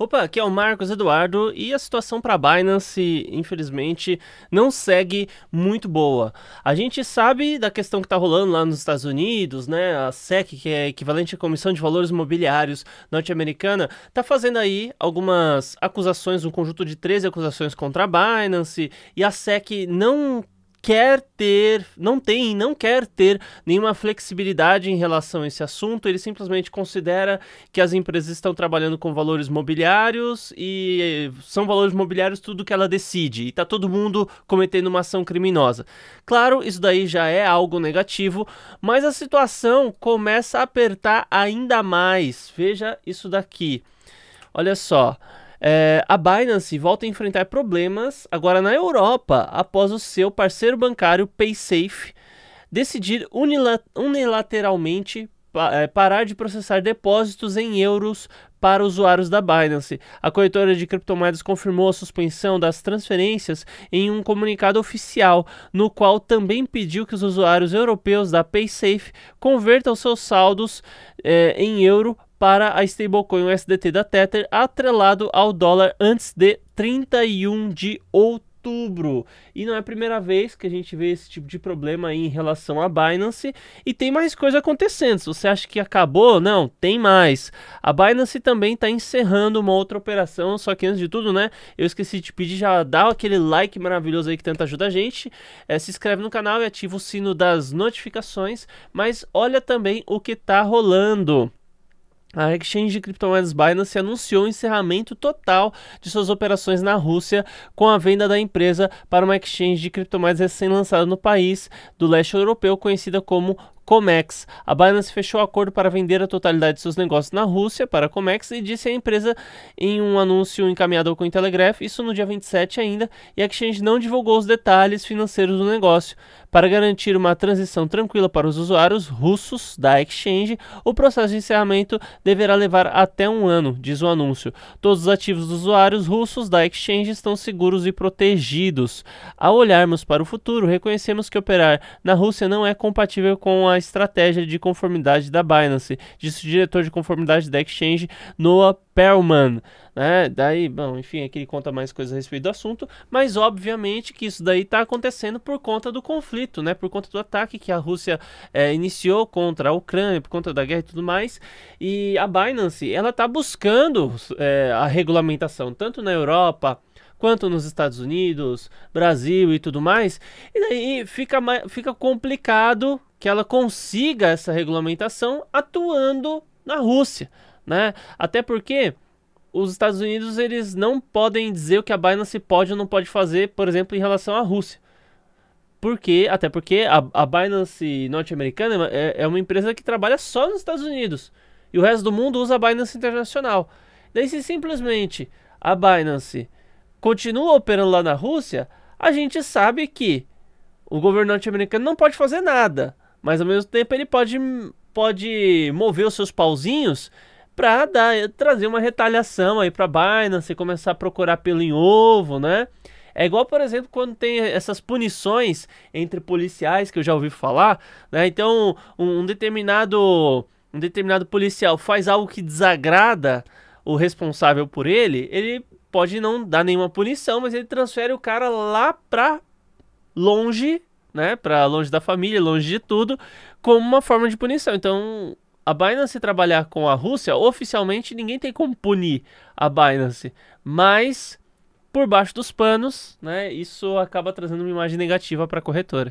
Opa, aqui é o Marcos Eduardo e a situação para a Binance, infelizmente, não segue muito boa. A gente sabe da questão que está rolando lá nos Estados Unidos, né? A SEC, que é equivalente à Comissão de Valores Imobiliários norte-americana, está fazendo aí algumas acusações, um conjunto de 13 acusações contra a Binance, e a SEC não quer ter, não tem, não quer ter nenhuma flexibilidade em relação a esse assunto, ele simplesmente considera que as empresas estão trabalhando com valores mobiliários e são valores mobiliários tudo que ela decide, e está todo mundo cometendo uma ação criminosa. Claro, isso daí já é algo negativo, mas a situação começa a apertar ainda mais. Veja isso daqui. Olha só. É, a Binance volta a enfrentar problemas agora na Europa após o seu parceiro bancário PaySafe decidir unilateralmente é, parar de processar depósitos em euros para usuários da Binance. A corretora de criptomoedas confirmou a suspensão das transferências em um comunicado oficial, no qual também pediu que os usuários europeus da PaySafe convertam seus saldos eh, em euro para a stablecoin USDT da Tether atrelado ao dólar antes de 31 de outubro. E não é a primeira vez que a gente vê esse tipo de problema em relação à Binance. E tem mais coisa acontecendo. Se você acha que acabou, não, tem mais. A Binance também está encerrando uma outra operação. Só que antes de tudo, né? Eu esqueci de pedir, já dá aquele like maravilhoso aí que tanto ajuda a gente. É, se inscreve no canal e ativa o sino das notificações. Mas olha também o que está rolando. A exchange de criptomoedas Binance anunciou o encerramento total de suas operações na Rússia com a venda da empresa para uma exchange de criptomoedas recém-lançada no país do leste europeu, conhecida como Comex. A Binance fechou acordo para vender a totalidade de seus negócios na Rússia para a Comex e disse a empresa em um anúncio encaminhado ao Cointelegraph, isso no dia 27 ainda, e a exchange não divulgou os detalhes financeiros do negócio. Para garantir uma transição tranquila para os usuários russos da exchange, o processo de encerramento deverá levar até um ano, diz o anúncio. Todos os ativos dos usuários russos da exchange estão seguros e protegidos. Ao olharmos para o futuro, reconhecemos que operar na Rússia não é compatível com a estratégia de conformidade da Binance, disse o diretor de conformidade da Exchange, Noah Perlman. Né? Daí, bom, enfim, aqui é ele conta mais coisas a respeito do assunto, mas obviamente que isso daí está acontecendo por conta do conflito, né? por conta do ataque que a Rússia é, iniciou contra a Ucrânia, por conta da guerra e tudo mais. E a Binance, ela está buscando é, a regulamentação, tanto na Europa quanto nos Estados Unidos, Brasil e tudo mais. E daí fica, fica complicado que ela consiga essa regulamentação atuando na Rússia, né? Até porque os Estados Unidos eles não podem dizer o que a Binance pode ou não pode fazer, por exemplo, em relação à Rússia. Porque, até porque a, a Binance norte-americana é, é uma empresa que trabalha só nos Estados Unidos. E o resto do mundo usa a Binance internacional. Daí se simplesmente a Binance continua operando lá na Rússia, a gente sabe que o governante americano não pode fazer nada, mas ao mesmo tempo ele pode, pode mover os seus pauzinhos para trazer uma retaliação aí para Binance e começar a procurar pelo em ovo, né? É igual, por exemplo, quando tem essas punições entre policiais que eu já ouvi falar, né? Então, um, um determinado um determinado policial faz algo que desagrada o responsável por ele, ele pode não dar nenhuma punição, mas ele transfere o cara lá pra longe, né? Pra longe da família, longe de tudo, como uma forma de punição. Então, a Binance trabalhar com a Rússia, oficialmente ninguém tem como punir a Binance, mas por baixo dos panos, né? Isso acaba trazendo uma imagem negativa para a corretora.